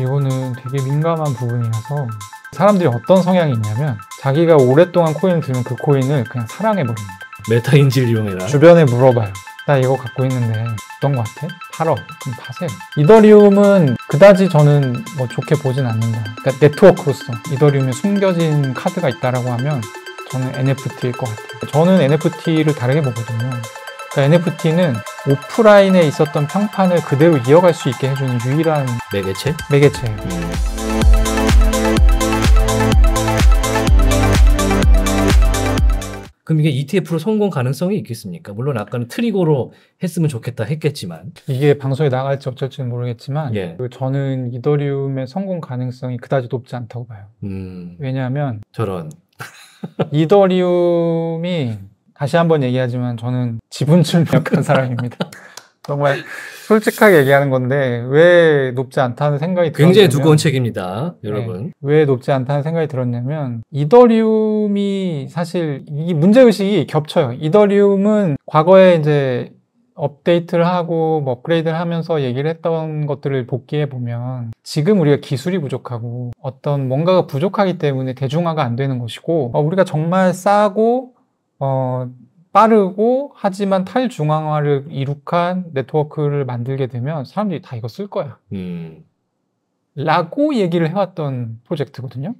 이거는 되게 민감한 부분이라서 사람들이 어떤 성향이 있냐면 자기가 오랫동안 코인을 들면 그 코인을 그냥 사랑해버립니다. 메타인지를 이용해라. 주변에 물어봐요. 나 이거 갖고 있는데 어떤 거 같아? 팔어. 그럼 파세요. 이더리움은 그다지 저는 뭐 좋게 보진 않는다. 그러니까 네트워크로서 이더리움에 숨겨진 카드가 있다라고 하면 저는 NFT일 것 같아요. 저는 NFT를 다르게 보거든요. NFT는 오프라인에 있었던 평판을 그대로 이어갈 수 있게 해주는 유일한 매개체? 매개체. 음. 그럼 이게 ETF로 성공 가능성이 있겠습니까? 물론 아까는 트리거로 했으면 좋겠다 했겠지만 이게 방송에 나갈지 어쩔지는 모르겠지만 예. 그 저는 이더리움의 성공 가능성이 그다지 높지 않다고 봐요. 음. 왜냐하면 저런 이더리움이 다시 한번 얘기하지만 저는 지분 출력한 사람입니다. 정말 솔직하게 얘기하는 건데 왜 높지 않다는 생각이 들었냐면 굉장히 두꺼운 책입니다, 여러분. 네, 왜 높지 않다는 생각이 들었냐면 이더리움이 사실 이 문제 의식이 겹쳐요. 이더리움은 과거에 이제 업데이트를 하고 뭐 업그레이드를 하면서 얘기를 했던 것들을 복기해 보면 지금 우리가 기술이 부족하고 어떤 뭔가가 부족하기 때문에 대중화가 안 되는 것이고 어, 우리가 정말 싸고 어 빠르고 하지만 탈중앙화를 이룩한 네트워크를 만들게 되면 사람들이 다 이거 쓸 거야. 음. 라고 얘기를 해왔던 프로젝트거든요.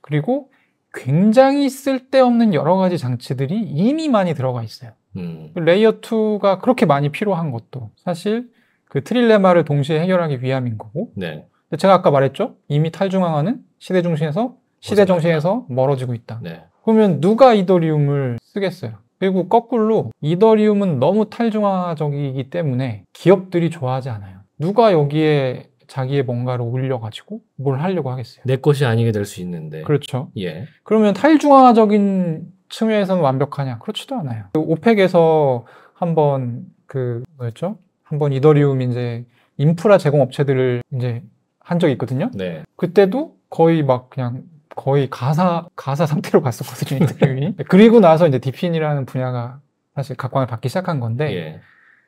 그리고 굉장히 쓸데없는 여러 가지 장치들이 이미 많이 들어가 있어요. 음. 그 레이어 2가 그렇게 많이 필요한 것도 사실 그 트릴레마를 동시에 해결하기 위함인 거고. 네. 제가 아까 말했죠. 이미 탈중앙화는 시대 중심에서 시대 정신에서 멀어지고 있다. 네. 그러면 누가 이더리움을 쓰겠어요? 그리고 거꾸로 이더리움은 너무 탈중화적이기 때문에 기업들이 좋아하지 않아요. 누가 여기에 자기의 뭔가를 올려가지고 뭘 하려고 하겠어요. 내 것이 아니게 될 수 있는데. 그렇죠. 예. 그러면 탈중화적인 측면에서는 완벽하냐? 그렇지도 않아요. 그 오펙에서 한번 그 뭐였죠? 한번 이더리움 이제 인프라 제공 업체들을 이제 한 적이 있거든요. 네. 그때도 거의 막 그냥 거의 가사 가사 상태로 갔었거든요 인터뷰이. 그리고 나서 이제 디핀이라는 분야가 사실 각광을 받기 시작한 건데 예.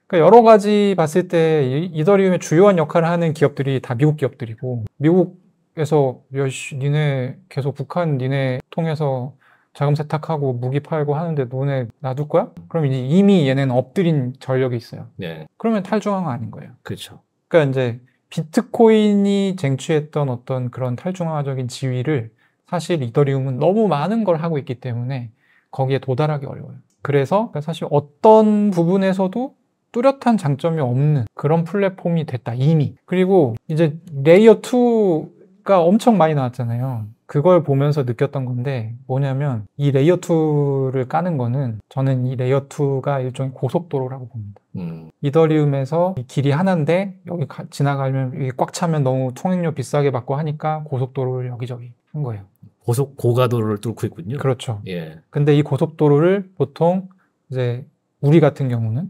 그러니까 여러 가지 봤을 때 이, 더리움의 주요한 역할을 하는 기업들이 다 미국 기업들이고 미국에서 여씨 니네 계속 북한 니네 통해서 자금 세탁하고 무기 팔고 하는데 너에 놔둘 거야? 그럼 이제 이미 얘네는 엎드린 전력이 있어요. 네. 그러면 탈중앙화 아닌 거예요. 그렇죠. 그러니까 이제 비트코인이 쟁취했던 어떤 그런 탈중앙화적인 지위를 사실 이더리움은 너무 많은 걸 하고 있기 때문에 거기에 도달하기 어려워요. 그래서 사실 어떤 부분에서도 뚜렷한 장점이 없는 그런 플랫폼이 됐다 이미. 그리고 이제 레이어 2가 엄청 많이 나왔잖아요. 그걸 보면서 느꼈던 건데 뭐냐면 이 레이어 2를 까는 거는 저는 이 레이어 2가 일종의 고속도로라고 봅니다. 음. 이더리움에서 길이 하나인데 여기 가, 지나가면 려 여기 꽉 차면 너무 통행료 비싸게 받고 하니까 고속도로를 여기저기 한 거예요. 고속 고가도로를 뚫고 있군요. 그렇죠. 예. 근데 이 고속도로를 보통 이제 우리 같은 경우는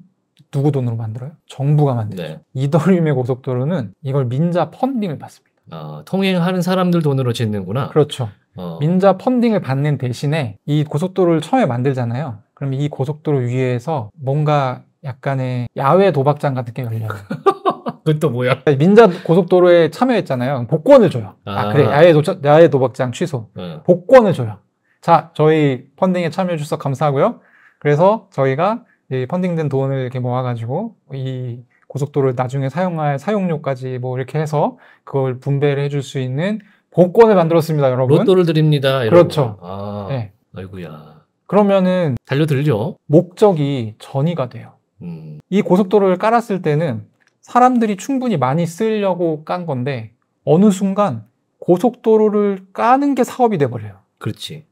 누구 돈으로 만들어요? 정부가 만들죠. 네. 이더리움의 고속도로는 이걸 민자 펀딩을 받습니다. 어, 통행하는 사람들 돈으로 짓는구나. 그렇죠. 어. 민자 펀딩을 받는 대신에 이 고속도로를 처음에 만들잖아요. 그럼 이 고속도로 위에서 뭔가 약간의 야외 도박장 같은 게 열려요. 그것도 뭐야? 민자 고속도로에 참여했잖아요. 복권을 줘요. 아, 아 그래. 야외, 노차, 야외 도박장 취소. 음. 복권을 줘요. 자, 저희 펀딩에 참여해 주셔서 감사하고요. 그래서 저희가 이 펀딩된 돈을 이렇게 모아가지고 이 고속도로를 나중에 사용할 사용료까지 뭐 이렇게 해서 그걸 분배를 해줄 수 있는 복권을 만들었습니다, 여러분. 로또를 드립니다. 그렇죠. 거. 아, 네. 아이구야 그러면은 달려들죠. 목적이 전이가 돼요. 음. 이 고속도로를 깔았을 때는 사람들이 충분히 많이 쓰려고 깐 건데 어느 순간 고속도로를 까는 게 사업이 돼버려요. 그렇지.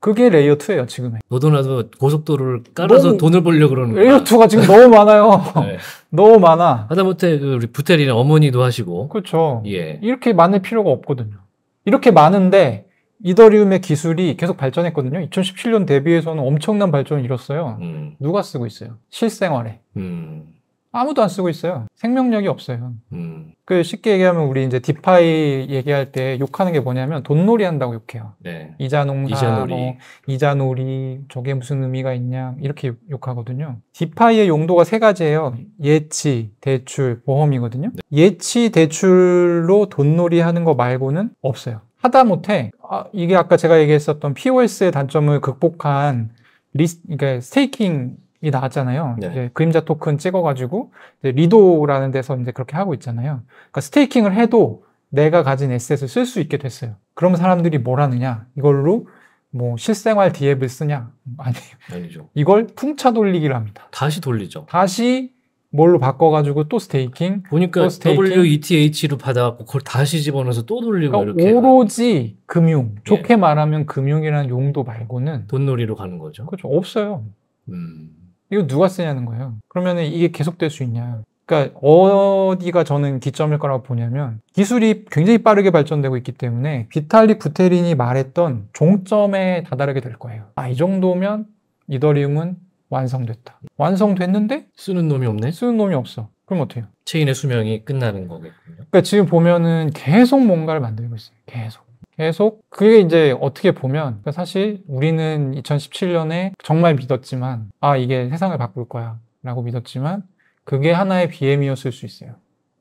그게 레이어 2예요 지금의. 너도 나도 고속도로를 깔아서 돈을 벌려 그러는 거야. 레이어 2가 지금 너무 많아요. 네. 너무 많아. 하다못해 그 우리 부텔이나 어머니도 하시고. 그렇죠. 예. 이렇게 많을 필요가 없거든요. 이렇게 많은데 이더리움의 기술이 계속 발전했거든요. 2017년 대비해서는 엄청난 발전을 이뤘어요. 음. 누가 쓰고 있어요? 실생활에. 음. 아무도 안 쓰고 있어요. 생명력이 없어요. 음. 그 쉽게 얘기하면 우리 이제 디파이 얘기할 때 욕하는 게 뭐냐면 돈놀이 한다고 욕해요. 네. 이자 농사, 이자놀이. 뭐 이자놀이, 저게 무슨 의미가 있냐 이렇게 욕, 하거든요 디파이의 용도가 세 가지예요. 예치, 대출, 보험이거든요. 네. 예치, 대출로 돈놀이 하는 거 말고는 없어요. 하다못해 아, 이게 아까 제가 얘기했었던 POS의 단점을 극복한 리스, 그러니까 스테이킹 이 나왔잖아요. 네. 이제 그림자 토큰 찍어가지고 리도라는 데서 이제 그렇게 하고 있잖아요. 그러니까 스테이킹을 해도 내가 가진 에셋을 쓸 수 있게 됐어요. 그럼 사람들이 뭘 하느냐? 이걸로 뭐 실생활 디앱을 쓰냐? 뭐 아니요 아니죠. 이걸 풍차 돌리기를 합니다. 다시 돌리죠. 다시 뭘로 바꿔가지고 또 스테이킹. 보니까 또 스테이킹. WETH로 받아갖고 그걸 다시 집어넣어서 또 돌리고 그러니까 이렇게. 오로지 금융. 예. 좋게 말하면 금융이라는 용도 말고는 돈놀이로 가는 거죠. 그렇죠. 없어요. 음. 이거 누가 쓰냐는 거예요. 그러면 이게 계속될 수 있냐. 그러니까 어디가 저는 기점일 거라고 보냐면 기술이 굉장히 빠르게 발전되고 있기 때문에 비탈리 부테린이 말했던 종점에 다다르게 될 거예요. 아, 이 정도면 이더리움은 완성됐다. 완성됐는데 쓰는 놈이 없네. 쓰는 놈이 없어. 그럼 어때요? 체인의 수명이 끝나는 거겠군요. 그러니까 지금 보면은 계속 뭔가를 만들고 있어요. 계속. 계속 그게 이제 어떻게 보면 그러니까 사실 우리는 2017년에 정말 믿었지만 아 이게 세상을 바꿀 거야 라고 믿었지만 그게 하나의 BM이었을 수 있어요.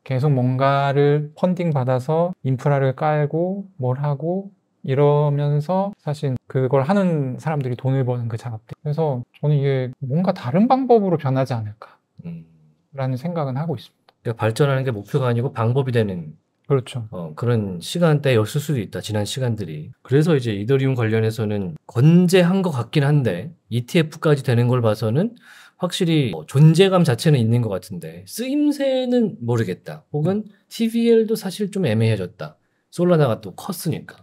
계속 뭔가를 펀딩 받아서 인프라를 깔고 뭘 하고 이러면서 사실 그걸 하는 사람들이 돈을 버는 그 작업들. 그래서 저는 이게 뭔가 다른 방법으로 변하지 않을까라는 생각은 하고 있습니다. 그러니까 발전하는 게 목표가 아니고 방법이 되는 그렇죠. 어, 그런 시간대였을 수도 있다. 지난 시간들이. 그래서 이제 이더리움 관련해서는 건재한 것 같긴 한데 ETF까지 되는 걸 봐서는 확실히 뭐 존재감 자체는 있는 것 같은데 쓰임새는 모르겠다. 혹은 TVL도 사실 좀 애매해졌다. 솔라나가 또 컸으니까.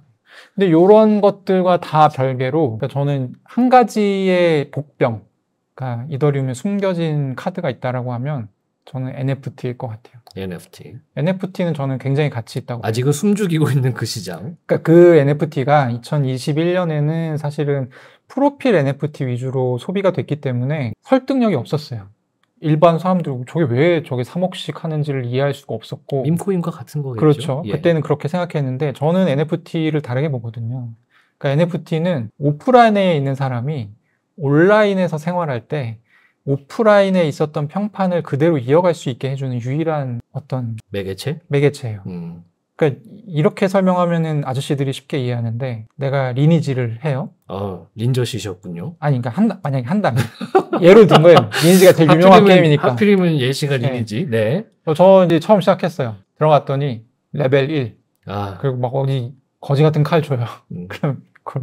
근데 이런 것들과 다 별개로 그러니까 저는 한 가지의 복병, 그러니까 이더리움에 숨겨진 카드가 있다라고 하면 저는 NFT일 것 같아요. NFT. NFT는 저는 굉장히 가치 있다고. 아직은 숨죽이고 있는 그 시장. 그러니까 그 NFT가 2021년에는 사실은 프로필 NFT 위주로 소비가 됐기 때문에 설득력이 없었어요. 일반 사람들 저게 왜 저게 3억씩 하는지를 이해할 수가 없었고. 민코인과 같은 거겠죠. 그렇죠. 예. 그때는 그렇게 생각했는데 저는 NFT를 다르게 보거든요. 그러니까 NFT는 오프라인에 있는 사람이 온라인에서 생활할 때 오프라인에 있었던 평판을 그대로 이어갈 수 있게 해주는 유일한 어떤 매개체? 매개체예요. 음. 그러니까 이렇게 설명하면은 아저씨들이 쉽게 이해하는데 내가 리니지를 해요. 아 린저시셨군요. 아니 그러니까 한 만약에 한다면 예로 든 거예요. 리니지가 제일 유명한 하필이면, 게임이니까. 하필이면 예시가 네. 리니지. 네. 네. 저 이제 처음 시작했어요. 들어갔더니 레벨 1. 아. 그리고 막 어디 거지 같은 칼 줘요. 음. 그럼 그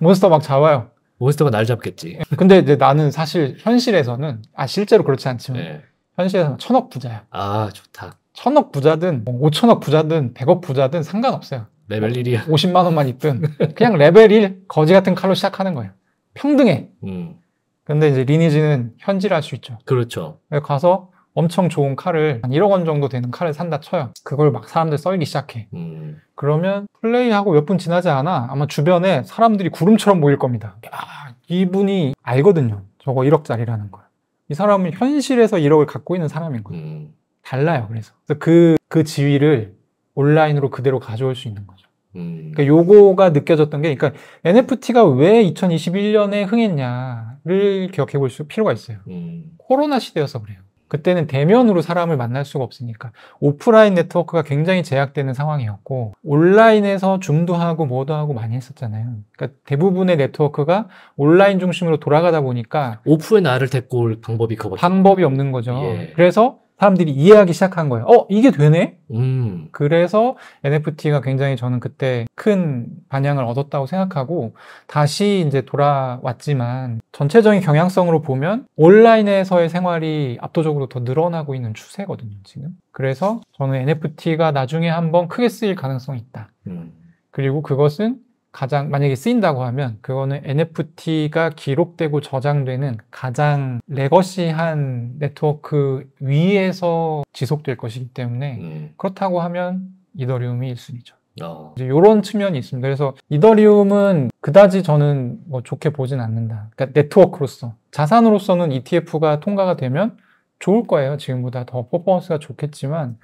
몬스터 막 잡아요. 몬스터가 날 잡겠지. 근데 이제 나는 사실 현실에서는 아 실제로 그렇지 않지만 네. 현실에서는 천억 부자야. 아 좋다. 천억 부자든 뭐 오천억 부자든 백억 부자든 상관없어요. 레벨 1이야. 50만 원만 있든 그냥 레벨 1 거지 같은 칼로 시작하는 거예요. 평등해. 음. 근데 이제 리니지는 현질할 수 있죠. 그렇죠. 가서 엄청 좋은 칼을 한 1억 원 정도 되는 칼을 산다 쳐요 그걸 막 사람들 썰기 시작해 음. 그러면 플레이하고 몇 분 지나지 않아 아마 주변에 사람들이 구름처럼 모일 겁니다 야, 이분이 알거든요 저거 1억짜리라는 걸이 사람은 현실에서 1억을 갖고 있는 사람인 거예요 음. 달라요 그래서 그그 그 지위를 온라인으로 그대로 가져올 수 있는 거죠 음. 그러니까 요거가 느껴졌던 게 그러니까 NFT가 왜 2021년에 흥했냐를 기억해 볼 필요가 있어요 음. 코로나 시대여서 그래요 그때는 대면으로 사람을 만날 수가 없으니까 오프라인 네트워크가 굉장히 제약되는 상황이었고 온라인에서 줌도 하고 뭐도 하고 많이 했었잖아요. 그러니까 대부분의 네트워크가 온라인 중심으로 돌아가다 보니까 오프의 나를 데리고 올 방법이 그거 방법이 없는 거죠. 예. 그래서 사람들이 이해하기 시작한 거예요. 어, 이게 되네? 음. 그래서 NFT가 굉장히 저는 그때 큰 반향을 얻었다고 생각하고 다시 이제 돌아왔지만 전체적인 경향성으로 보면 온라인에서의 생활이 압도적으로 더 늘어나고 있는 추세거든요, 지금. 그래서 저는 NFT가 나중에 한번 크게 쓰일 가능성이 있다. 음. 그리고 그것은 가장 만약에 쓰인다고 하면 그거는 NFT가 기록되고 저장되는 가장 레거시한 네트워크 위에서 지속될 것이기 때문에 음. 그렇다고 하면 이더리움이 1순위죠. 어. 아. 이런 측면이 있습니다. 그래서 이더리움은 그다지 저는 뭐 좋게 보진 않는다. 그러니까 네트워크로서 자산으로서는 ETF가 통과가 되면 좋을 거예요. 지금보다 더 퍼포먼스가 좋겠지만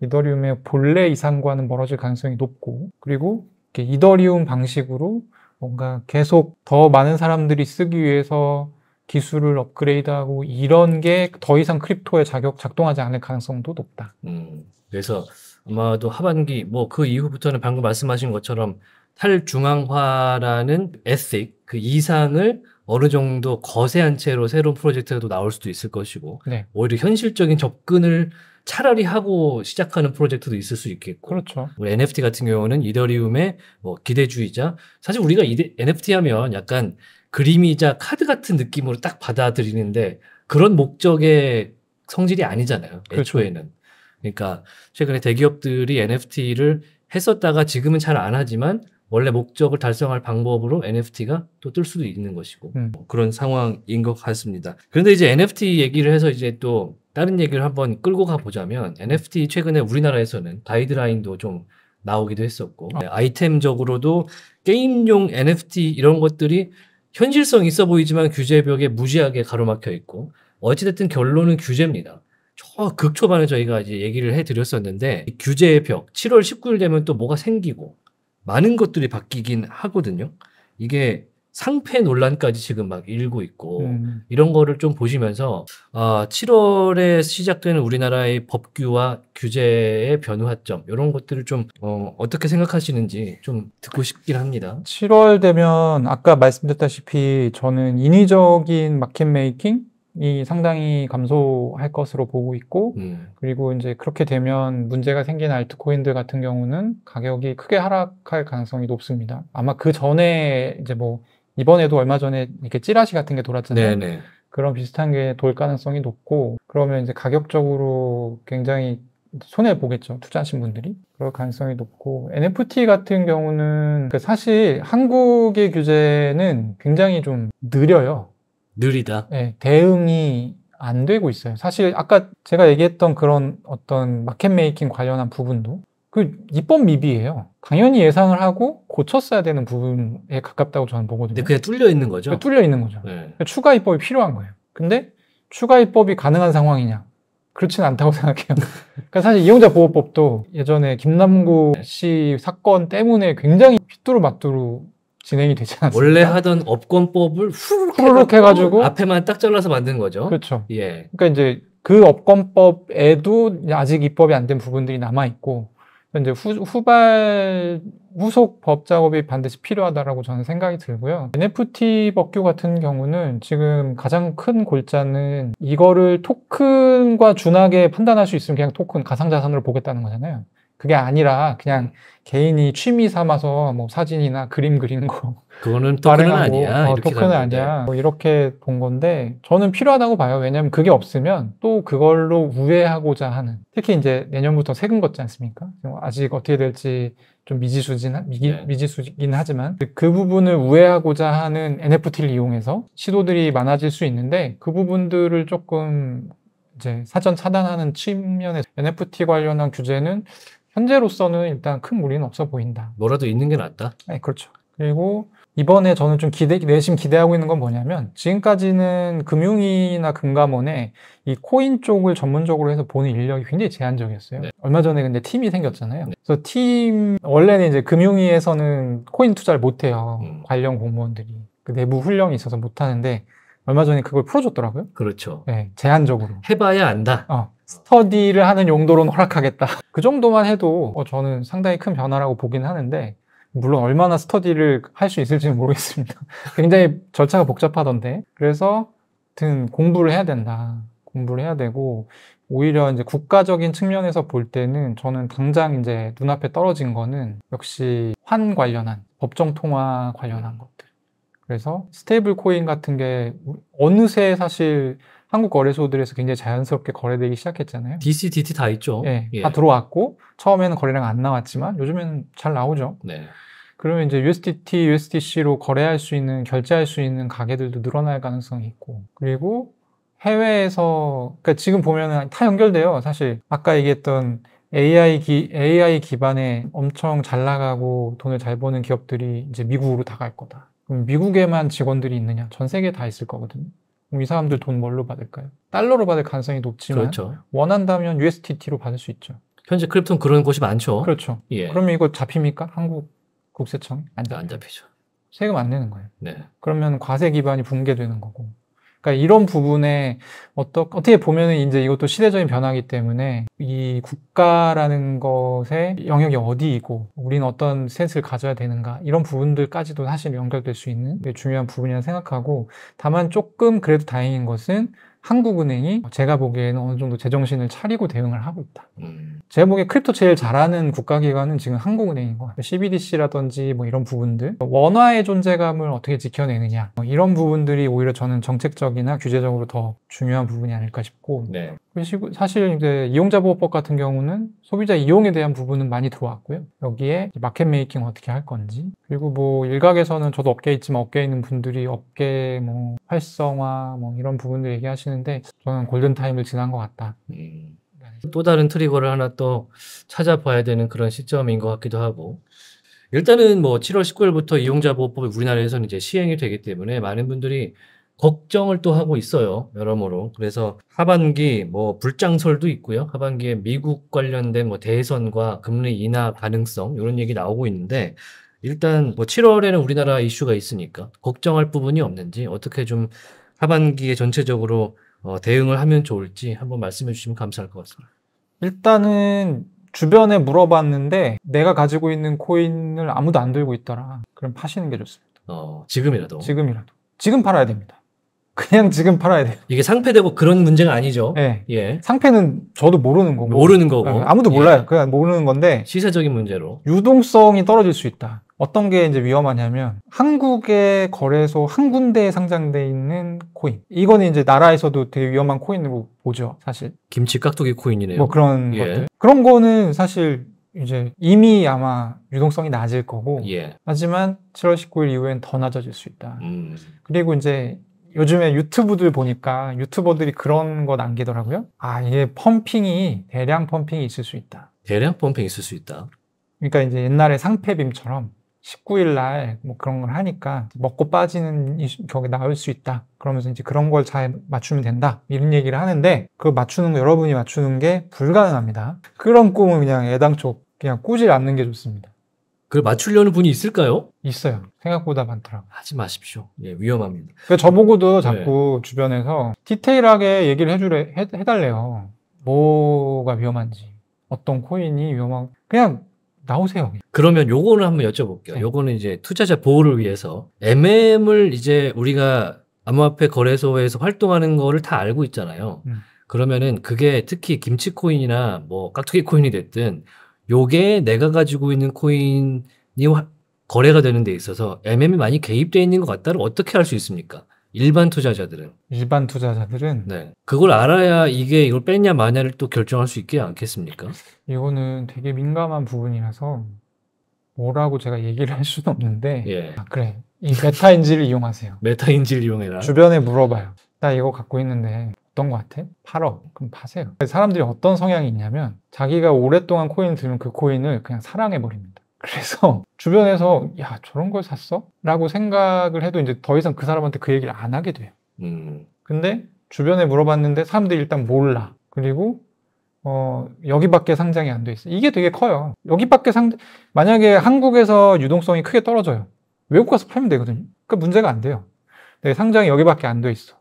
이더리움의 본래 이상과는 멀어질 가능성이 높고 그리고 이더리움 방식으로 뭔가 계속 더 많은 사람들이 쓰기 위해서 기술을 업그레이드하고 이런 게 더 이상 크립토의 자격 작동하지 않을 가능성도 높다. 음, 그래서 아마도 하반기 뭐 그 이후부터는 방금 말씀하신 것처럼 탈중앙화라는 에식 그 이상을 어느 정도 거세한 채로 새로운 프로젝트가 나올 수도 있을 것이고 네. 오히려 현실적인 접근을 차라리 하고 시작하는 프로젝트도 있을 수 있겠고. 그렇죠. 우리 NFT 같은 경우는 이더리움의 뭐 기대주의자. 사실 우리가 이데, NFT 하면 약간 그림이자 카드 같은 느낌으로 딱 받아들이는데 그런 목적의 성질이 아니잖아요. 그렇죠. 애초에는. 그렇죠. 그러니까 최근에 대기업들이 NFT를 했었다가 지금은 잘 안 하지만 원래 목적을 달성할 방법으로 NFT가 또 뜰 수도 있는 것이고 음. 뭐 그런 상황인 것 같습니다. 그런데 이제 NFT 얘기를 해서 이제 또 다른 얘기를 한번 끌고 가보자면 NFT 최근에 우리나라에서는 가이드라인도 좀 나오기도 했었고 어. 아이템적으로도 게임용 NFT 이런 것들이 현실성 있어 보이지만 규제벽에 무지하게 가로막혀 있고 어찌됐든 결론은 규제입니다. 저 극초반에 저희가 이제 얘기를 해드렸었는데 규제의 벽 7월 19일 되면 또 뭐가 생기고 많은 것들이 바뀌긴 하거든요. 이게 상패 논란까지 지금 막 일고 있고 음. 이런 거를 좀 보시면서 아, 7월에 시작되는 우리나라의 법규와 규제의 변화점 이런 것들을 좀 어, 어떻게 생각하시는지 좀 듣고 싶긴 합니다. 7월 되면 아까 말씀드렸다시피 저는 인위적인 마켓 메이킹 이 상당히 감소할 것으로 보고 있고 음. 그리고 이제 그렇게 되면 문제가 생긴 알트코인들 같은 경우는 가격이 크게 하락할 가능성이 높습니다. 아마 그 전에 이제 뭐 이번에도 얼마 전에 이렇게 찌라시 같은 게 돌았잖아요. 네네. 네. 그런 비슷한 게 돌 가능성이 높고 그러면 이제 가격적으로 굉장히 손해 보겠죠 투자하신 분들이 그럴 가능성이 높고 NFT 같은 경우는 그 사실 한국의 규제는 굉장히 좀 느려요. 느리다. 네, 대응이 안 되고 있어요. 사실 아까 제가 얘기했던 그런 어떤 마켓 메이킹 관련한 부분도 그 입법 미비예요. 당연히 예상을 하고 고쳤어야 되는 부분에 가깝다고 저는 보거든요. 근데 그게 뚫려 있는 거죠. 뚫려 있는 거죠. 네. 그러니까 추가 입법이 필요한 거예요. 근데 추가 입법이 가능한 상황이냐? 그렇지는 않다고 생각해요. 그러니까 사실 이용자 보호법도 예전에 김남구 네. 씨 사건 때문에 굉장히 휘뚜루마뚜루 진행이 되지 않습니까? 원래 하던 업권법을 후루 해가지고 앞에만 딱 잘라서 만든 거죠. 그렇죠. 예. 그러니까 이제 그 업권법에도 아직 입법이 안 된 부분들이 남아 있고 이제 후, 후발 후속 법 작업이 반드시 필요하다라고 저는 생각이 들고요. NFT 법규 같은 경우는 지금 가장 큰 골자는 이거를 토큰과 준하게 판단할 수 있으면 그냥 토큰 가상자산으로 보겠다는 거잖아요. 그게 아니라 그냥 개인이 취미 삼아서 뭐 사진이나 그림 그리는 거 그거는 토큰은 아니야. 어, 토큰은 아니야. 뭐 이렇게 본 건데 저는 필요하다고 봐요. 왜냐면 그게 없으면 또 그걸로 우회하고자 하는 특히 이제 내년부터 세금 걷지 않습니까? 뭐 아직 어떻게 될지 좀 미지수진 미기, 네. 미지수긴 하지만 그, 그 부분을 우회하고자 하는 NFT를 이용해서 시도들이 많아질 수 있는데 그 부분들을 조금 이제 사전 차단하는 측면에서 NFT 관련한 규제는 현재로서는 일단 큰 무리는 없어 보인다. 뭐라도 있는 게 낫다. 네, 그렇죠. 그리고 이번에 저는 좀 기대, 내심 기대하고 있는 건 뭐냐면 지금까지는 금융이나 금감원에 이 코인 쪽을 전문적으로 해서 보는 인력이 굉장히 제한적이었어요. 네. 얼마 전에 근데 팀이 생겼잖아요. 네. 그래서 팀, 원래는 이제 금융위에서는 코인 투자를 못해요. 음. 관련 공무원들이. 그 내부 훈련이 있어서 못하는데 얼마 전에 그걸 풀어줬더라고요. 그렇죠. 네, 제한적으로. 해봐야 안다. 어, 스터디를 하는 용도로는 허락하겠다. 그 정도만 해도 어, 저는 상당히 큰 변화라고 보긴 하는데 물론 얼마나 스터디를 할 수 있을지는 모르겠습니다. 굉장히 절차가 복잡하던데 그래서 하여튼 공부를 해야 된다. 공부를 해야 되고 오히려 이제 국가적인 측면에서 볼 때는 저는 당장 이제 눈앞에 떨어진 거는 역시 환 관련한 법정 통화 관련한 것들. 그래서 스테이블 코인 같은 게 어느새 사실 한국 거래소들에서 굉장히 자연스럽게 거래되기 시작했잖아요. DC, DT 다 있죠. 예, 예. 다 들어왔고 처음에는 거래량 안 나왔지만 요즘에는 잘 나오죠. 네. 그러면 이제 USDT, USDC로 거래할 수 있는 결제할 수 있는 가게들도 늘어날 가능성이 있고 그리고 해외에서 그러니까 지금 보면은 다 연결돼요. 사실 아까 얘기했던 AI 기 AI 기반의 엄청 잘 나가고 돈을 잘 버는 기업들이 이제 미국으로 다 갈 거다. 미국에만 직원들이 있느냐? 전 세계에 다 있을 거거든요. 그럼 이 사람들 돈 뭘로 받을까요? 달러로 받을 가능성이 높지만 그렇죠. 원한다면 USDT로 받을 수 있죠. 현재 크립톤 그런 곳이 많죠. 그렇죠. 예. 그러면 이거 잡힙니까? 한국 국세청? 안, 안 잡히죠. 세금 안 내는 거예요. 네. 그러면 과세 기반이 붕괴되는 거고 그러니까 이런 부분에 어떠, 어떻게 보면은 이제 이것도 시대적인 변화기 때문에 이 국가라는 것의 영역이 어디이고 우리는 어떤 센스를 가져야 되는가 이런 부분들까지도 사실 연결될 수 있는 중요한 부분이라 생각하고 다만 조금 그래도 다행인 것은 한국은행이 제가 보기에는 어느 정도 제정신을 차리고 대응을 하고 있다. 음. 제목에 크립토 제일 잘하는 국가기관은 지금 한국은행인 것 같아요. CBDC라든지 뭐 이런 부분들 원화의 존재감을 어떻게 지켜내느냐 뭐 이런 부분들이 오히려 저는 정책적이나 규제적으로 더 중요한 부분이 아닐까 싶고 네. 사실 이제 이용자 보호법 같은 경우는 소비자 이용에 대한 부분은 많이 들어왔고요. 여기에 마켓 메이킹 어떻게 할 건지 그리고 뭐 일각에서는 저도 업계에 있지만 업계에 있는 분들이 업계 뭐 활성화 뭐 이런 부분들 얘기하시는데 저는 골든 타임을 지난 것 같다. 음. 또 다른 트리거를 하나 또 찾아봐야 되는 그런 시점인 것 같기도 하고 일단은 뭐 7월 19일부터 이용자 보호법이 우리나라에서는 이제 시행이 되기 때문에 많은 분들이 걱정을 또 하고 있어요. 여러모로. 그래서 하반기 뭐 불장설도 있고요. 하반기에 미국 관련된 뭐 대선과 금리 인하 가능성 이런 얘기 나오고 있는데 일단 뭐 7월에는 우리나라 이슈가 있으니까 걱정할 부분이 없는지 어떻게 좀 하반기에 전체적으로 어, 대응을 하면 좋을지 한번 말씀해 주시면 감사할 것 같습니다. 일단은 주변에 물어봤는데 내가 가지고 있는 코인을 아무도 안 들고 있더라. 그럼 파시는 게 좋습니다. 어, 지금이라도. 지금이라도. 지금 팔아야 됩니다. 그냥 지금 팔아야 돼요. 이게 상패되고 그런 문제가 아니죠. 네. 예. 상패는 저도 모르는 거고. 모르는 거고. 네, 아무도 몰라요. 예. 그냥 모르는 건데. 시세적인 문제로. 유동성이 떨어질 수 있다. 어떤 게 이제 위험하냐면 한국의 거래소 한 군데에 상장돼 있는 코인. 이거는 이제 나라에서도 되게 위험한 코인으로 보죠, 사실. 김치 깍두기 코인이네요. 뭐 그런 예. 것들. 그런 거는 사실 이제 이미 아마 유동성이 낮을 거고. 예. 하지만 7월 19일 이후엔 더 낮아질 수 있다. 음. 그리고 이제 요즘에 유튜브들 보니까 유튜버들이 그런 거 남기더라고요. 아, 이게 펌핑이 대량 펌핑이 있을 수 있다. 대량 펌핑이 있을 수 있다. 그러니까 이제 옛날에 상패빔처럼 19일 날 뭐 그런 걸 하니까 먹고 빠지는 격이 나올 수 있다. 그러면서 이제 그런 걸 잘 맞추면 된다. 이런 얘기를 하는데 그 맞추는 거 여러분이 맞추는 게 불가능합니다. 그런 꿈은 그냥 애당초 그냥 꾸질 않는 게 좋습니다. 그걸 맞추려는 분이 있을까요? 있어요. 생각보다 많더라고요. 하지 마십시오. 예, 위험합니다. 그러니까 저보고도 네. 자꾸 네. 주변에서 디테일하게 얘기를 해주래, 해, 해달래요. 뭐가 위험한지, 어떤 코인이 위험한, 그냥 나오세요. 그러면 요거는 한번 여쭤볼게요. 네. 요거는 이제 투자자 보호를 위해서 MM을 이제 우리가 암호화폐 거래소에서 활동하는 거를 다 알고 있잖아요. 음. 그러면은 그게 특히 김치 코인이나 뭐 깍두기 코인이 됐든 요게 내가 가지고 있는 코인이 화, 거래가 되는 데 있어서 MM이 많이 개입돼 있는 것 같다를 어떻게 알수 있습니까? 일반 투자자들은 일반 투자자들은 네 그걸 알아야 이게 이걸 뺐냐 마냐를 또 결정할 수 있게 않겠습니까? 이거는 되게 민감한 부분이라서 뭐라고 제가 얘기를 할 수는 없는데 예. 아, 그래 이 메타인지를 이용하세요. 메타인지를 이용해라. 주변에 물어봐요. 나 이거 갖고 있는데 어떤 거 같아? 팔어. 그럼 파세요. 사람들이 어떤 성향이 있냐면 자기가 오랫동안 코인을 들면 그 코인을 그냥 사랑해버립니다. 그래서 주변에서 야 저런 걸 샀어? 라고 생각을 해도 이제 더 이상 그 사람한테 그 얘기를 안 하게 돼요. 음. 근데 주변에 물어봤는데 사람들이 일단 몰라. 그리고 어, 여기밖에 상장이 안 돼 있어. 이게 되게 커요. 여기밖에 상 만약에 한국에서 유동성이 크게 떨어져요. 외국 가서 팔면 되거든요. 그러니까 문제가 안 돼요. 내 상장이 여기밖에 안 돼 있어.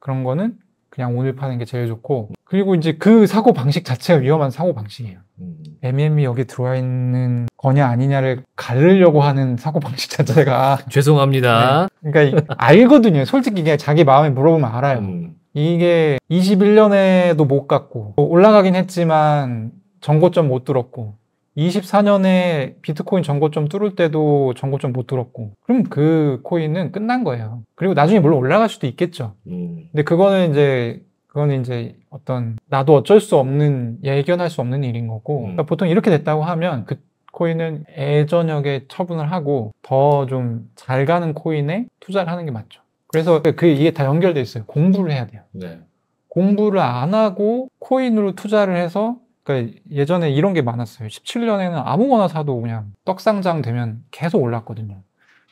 그런 거는 그냥 오늘 파는 게 제일 좋고 그리고 이제 그 사고 방식 자체가 위험한 사고 방식이에요. 음. MM이 여기 들어와 있는 거냐 아니냐를 가르려고 하는 사고 방식 자체가 죄송합니다. 네. 그러니까 알거든요. 솔직히 그냥 자기 마음에 물어보면 알아요. 음. 이게 21년에도 못 갔고 올라가긴 했지만 정고점 못 들었고 24년에 비트코인 전고점 뚫을 때도 전고점 못 뚫었고 그럼 그 코인은 끝난 거예요. 그리고 나중에 물론 올라갈 수도 있겠죠. 음. 근데 그거는 이제 그거는 이제 어떤 나도 어쩔 수 없는 예견할 수 없는 일인 거고 음. 그러니까 보통 이렇게 됐다고 하면 그 코인은 애저녁에 처분을 하고 더 좀 잘 가는 코인에 투자를 하는 게 맞죠. 그래서 그, 그 이게 다 연결돼 있어요. 공부를 해야 돼요. 네. 공부를 안 하고 코인으로 투자를 해서 그러니까 예전에 이런 게 많았어요. 17년에는 아무거나 사도 그냥 떡상장 되면 계속 올랐거든요.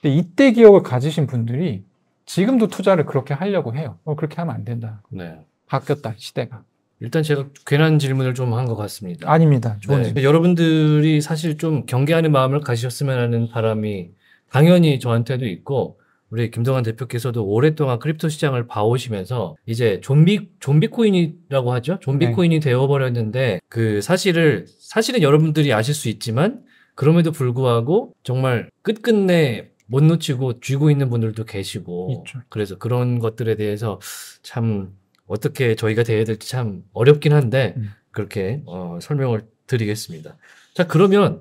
근데 이때 기억을 가지신 분들이 지금도 투자를 그렇게 하려고 해요. 어, 그렇게 하면 안 된다. 네. 바뀌었다, 시대가. 일단 제가 괜한 질문을 좀 한 것 같습니다. 아닙니다. 네. 여러분들이 사실 좀 경계하는 마음을 가지셨으면 하는 바람이 당연히 저한테도 있고 우리 김동환 대표께서도 오랫동안 크립토 시장을 봐오시면서 이제 좀비 좀비 코인이라고 하죠. 좀비 네. 코인이 되어버렸는데 그 사실을 사실은 여러분들이 아실 수 있지만 그럼에도 불구하고 정말 끝끝내 못 놓치고 쥐고 있는 분들도 계시고 있죠. 그래서 그런 것들에 대해서 참 어떻게 저희가 대해야 될지 참 어렵긴 한데 음. 그렇게 어, 설명을 드리겠습니다. 자 그러면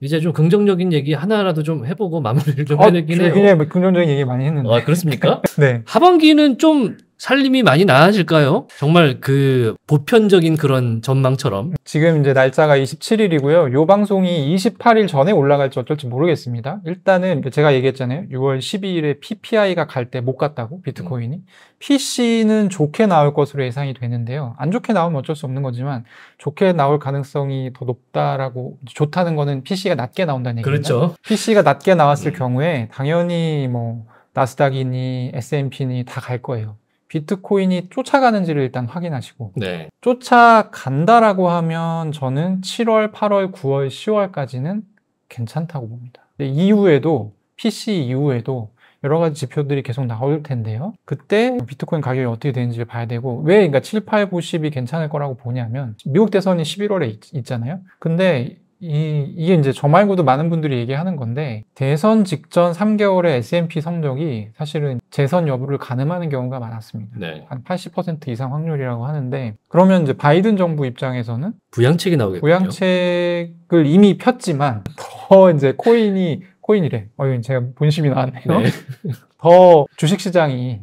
이제 좀 긍정적인 얘기 하나라도 좀 해보고 마무리를 좀 어, 해내긴 해요. 굉장히 뭐 긍정적인 얘기 많이 했는데. 아, 그렇습니까? 네. 하반기는 좀 살림이 많이 나아질까요? 정말 그 보편적인 그런 전망처럼. 지금 이제 날짜가 27일이고요. 요 방송이 28일 전에 올라갈지 어쩔지 모르겠습니다. 일단은 제가 얘기했잖아요. 6월 12일에 PPI가 갈 때 못 갔다고 비트코인이. 음. PC는 좋게 나올 것으로 예상이 되는데요. 안 좋게 나오면 어쩔 수 없는 거지만 좋게 나올 가능성이 더 높다라고 좋다는 거는 PC가 낮게 나온다는 얘기죠. 그렇죠. PC가 낮게 나왔을 음. 경우에 당연히 뭐 나스닥이니 S&P니 다 갈 거예요. 비트코인이 쫓아가는지를 일단 확인하시고 네. 쫓아간다라고 하면 저는 7월, 8월, 9월, 10월까지는 괜찮다고 봅니다. 이후에도 PC 이후에도 여러 가지 지표들이 계속 나올 텐데요. 그때 비트코인 가격이 어떻게 되는지를 봐야 되고 왜 그러니까 7, 8, 9, 10이 괜찮을 거라고 보냐면 미국 대선이 11월에 있, 잖아요 근데 이, 이게 이제 저 말고도 많은 분들이 얘기하는 건데 대선 직전 3개월의 S&P 성적이 사실은 재선 여부를 가늠하는 경우가 많았습니다. 네. 한80% 이상 확률이라고 하는데 그러면 이제 바이든 정부 입장에서는 부양책이 나오겠군 부양책을 이미 폈지만 더 이제 코인이 코인이래. 어, 이건 제가 본심이 나왔네요. 네. 더 주식시장이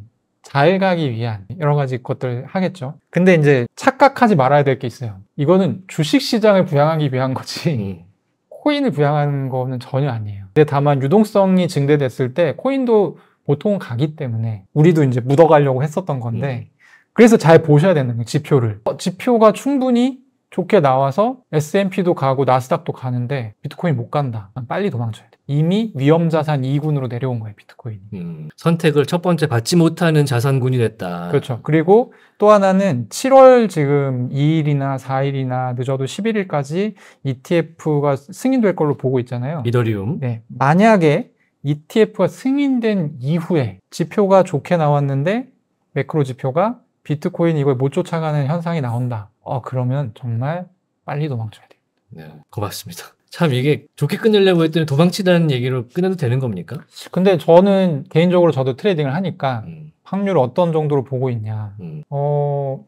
잘 가기 위한 여러 가지 것들 하겠죠. 근데 이제 착각하지 말아야 될 게 있어요. 이거는 주식 시장을 부양하기 위한 거지. 음. 코인을 부양하는 거는 전혀 아니에요. 근데 다만 유동성이 증대됐을 때 코인도 보통 가기 때문에 우리도 이제 묻어가려고 했었던 건데 음. 그래서 잘 보셔야 되는 거예요, 지표를. 어, 지표가 충분히 좋게 나와서 S&P도 가고 나스닥도 가는데 비트코인 못 간다. 빨리 도망쳐야 돼. 이미 위험 자산 2군으로 내려온 거예요, 비트코인이. 음, 선택을 첫 번째 받지 못하는 자산군이 됐다. 그렇죠. 그리고 또 하나는 7월 지금 2일이나 4일이나 늦어도 11일까지 ETF가 승인될 걸로 보고 있잖아요. 이더리움. 네. 만약에 ETF가 승인된 이후에 지표가 좋게 나왔는데 매크로 지표가 비트코인 이걸 못 쫓아가는 현상이 나온다. 어, 그러면 정말 빨리 도망쳐야 돼 네. 고맙습니다. 참 이게 좋게 끝으려고 했더니 도망치다는 얘기로 끝내도 되는 겁니까? 근데 저는 개인적으로 저도 트레이딩을 하니까 음. 확률 어떤 정도로 보고 있냐. 음. 어,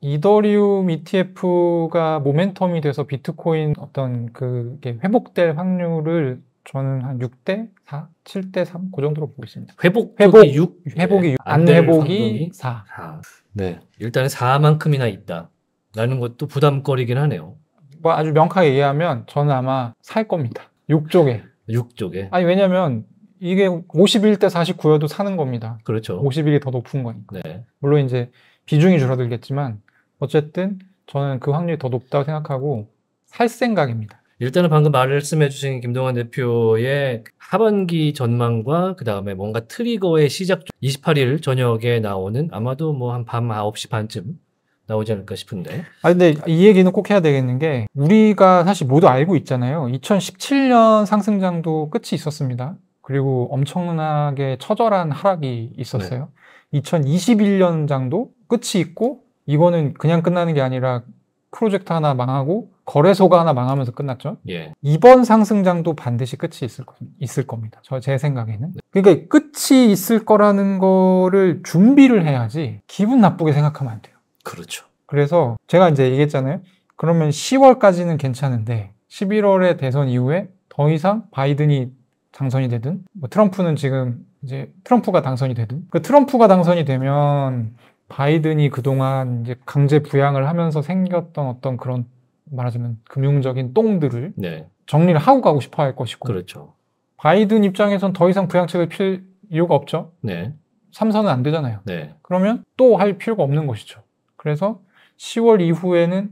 이더리움 ETF가 모멘텀이 돼서 비트코인 어떤 그게 회복될 확률을 저는 한 6대 4, 7대 3, 그 정도로 보고 있습니다. 회복, 회복, 6, 회복이 6, 예, 안 회복이 4. 4. 네. 일단은 4만큼이나 있다. 라는 것도 부담거리긴 하네요. 뭐 아주 명확하게 얘기하면 저는 아마 살 겁니다. 6쪽에. 6쪽에. 아니 왜냐면 이게 51대 49여도 사는 겁니다. 그렇죠. 51이 더 높은 거니까. 네. 물론 이제 비중이 줄어들겠지만 어쨌든 저는 그 확률이 더 높다고 생각하고 살 생각입니다. 일단은 방금 말씀해 주신 김동완 대표의 하반기 전망과 그 다음에 뭔가 트리거의 시작 28일 저녁에 나오는 아마도 뭐 한 밤 9시 반쯤 나오지 않을까 싶은데. 아 근데 이 얘기는 꼭 해야 되겠는 게 우리가 사실 모두 알고 있잖아요. 2017년 상승장도 끝이 있었습니다. 그리고 엄청나게 처절한 하락이 있었어요. 네. 2021년 장도 끝이 있고 이거는 그냥 끝나는 게 아니라 프로젝트 하나 망하고 거래소가 하나 망하면서 끝났죠. 예. 이번 상승장도 반드시 끝이 있을, 있을 겁니다. 저 제 생각에는. 네. 그러니까 끝이 있을 거라는 거를 준비를 해야지 기분 나쁘게 생각하면 안 돼요. 그렇죠. 그래서 제가 이제 얘기했잖아요. 그러면 10월까지는 괜찮은데 11월에 대선 이후에 더 이상 바이든이 당선이 되든 뭐 트럼프는 지금 이제 트럼프가 당선이 되든 그 트럼프가 당선이 되면 바이든이 그동안 이제 강제 부양을 하면서 생겼던 어떤 그런 말하자면 금융적인 똥들을 네. 정리를 하고 가고 싶어 할 것이고 그렇죠. 바이든 입장에선 더 이상 부양책을 필 이유가 없죠. 네. 삼선은 안 되잖아요. 네. 그러면 또 할 필요가 없는 것이죠. 그래서 10월 이후에는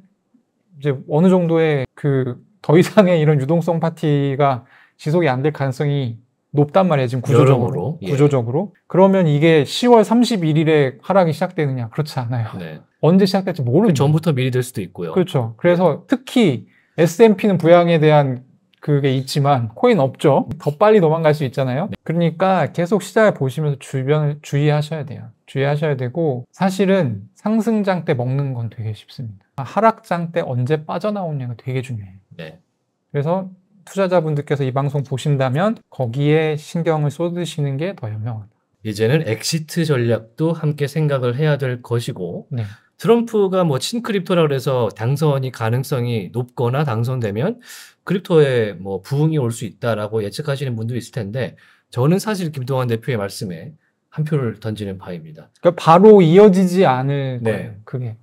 이제 어느 정도의 그 더 이상의 이런 유동성 파티가 지속이 안 될 가능성이 높단 말이에요. 지금 구조적으로. 예. 구조적으로. 그러면 이게 10월 31일에 하락이 시작되느냐? 그렇지 않아요. 네. 언제 시작될지 모르죠. 그 전부터 미리 될 수도 있고요. 그렇죠. 그래서 특히 S&P는 부양에 대한 그게 있지만 코인 없죠. 더 빨리 도망갈 수 있잖아요. 네. 그러니까 계속 시장을 보시면서 주변을 주의하셔야 돼요. 주의하셔야 되고 사실은 상승장 때 먹는 건 되게 쉽습니다. 하락장 때 언제 빠져나오냐가 되게 중요해요. 네. 그래서 투자자분들께서 이 방송 보신다면 거기에 신경을 쏟으시는 게더 현명하다. 이제는 엑시트 전략도 함께 생각을 해야 될 것이고 네. 트럼프가 뭐 친크립토라 그래서 당선이 가능성이 높거나 당선되면 크립토에 뭐 부흥이 올 수 있다라고 예측하시는 분도 있을 텐데 저는 사실 김동완 대표의 말씀에 한 표를 던지는 바입니다. 그러니까 바로 이어지지 않을 네. 거예요. 그게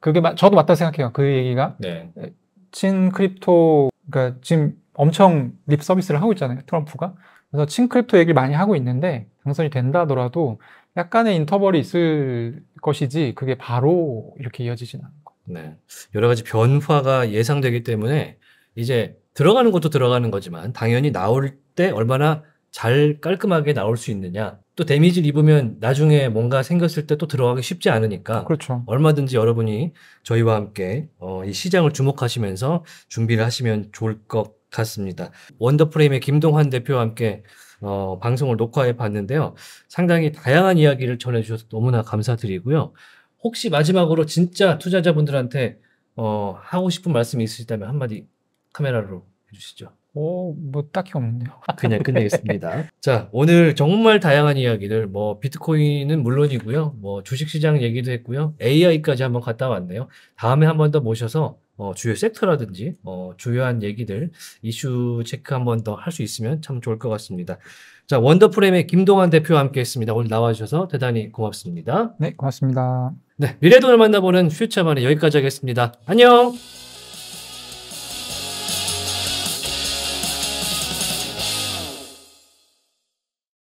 그게 마, 저도 맞다 생각해요. 그 얘기가 네. 친 크립토 그러니까 지금 엄청 립 서비스를 하고 있잖아요. 트럼프가 그래서 친 크립토 얘기를 많이 하고 있는데 당선이 된다더라도 약간의 인터벌이 있을 것이지 그게 바로 이렇게 이어지지 않을 거예요. 네. 여러 가지 변화가 예상되기 때문에 이제 들어가는 것도 들어가는 거지만 당연히 나올 때 얼마나 잘 깔끔하게 나올 수 있느냐 또 데미지를 입으면 나중에 뭔가 생겼을 때 또 들어가기 쉽지 않으니까 그렇죠. 얼마든지 여러분이 저희와 함께 어, 이 시장을 주목하시면서 준비를 하시면 좋을 것 같습니다. 원더프레임의 김동환 대표와 함께 어, 방송을 녹화해 봤는데요. 상당히 다양한 이야기를 전해주셔서 너무나 감사드리고요. 혹시 마지막으로 진짜 투자자분들한테 어, 하고 싶은 말씀이 있으시다면 한마디 카메라로 해주시죠. 오, 어, 뭐 딱히 없는데요. 그냥 끝내겠습니다. 자, 오늘 정말 다양한 이야기들, 뭐 비트코인은 물론이고요, 뭐 주식시장 얘기도 했고요, AI까지 한번 갔다 왔네요. 다음에 한번 더 모셔서 어, 주요 섹터라든지 어, 주요한 얘기들, 이슈 체크 한번더 할 수 있으면 참 좋을 것 같습니다. 자, 원더프레임의 김동환 대표와 함께했습니다. 오늘 나와주셔서 대단히 고맙습니다. 네, 고맙습니다. 네, 미래돈을 만나보는 퓨처만의 여기까지 하겠습니다. 안녕.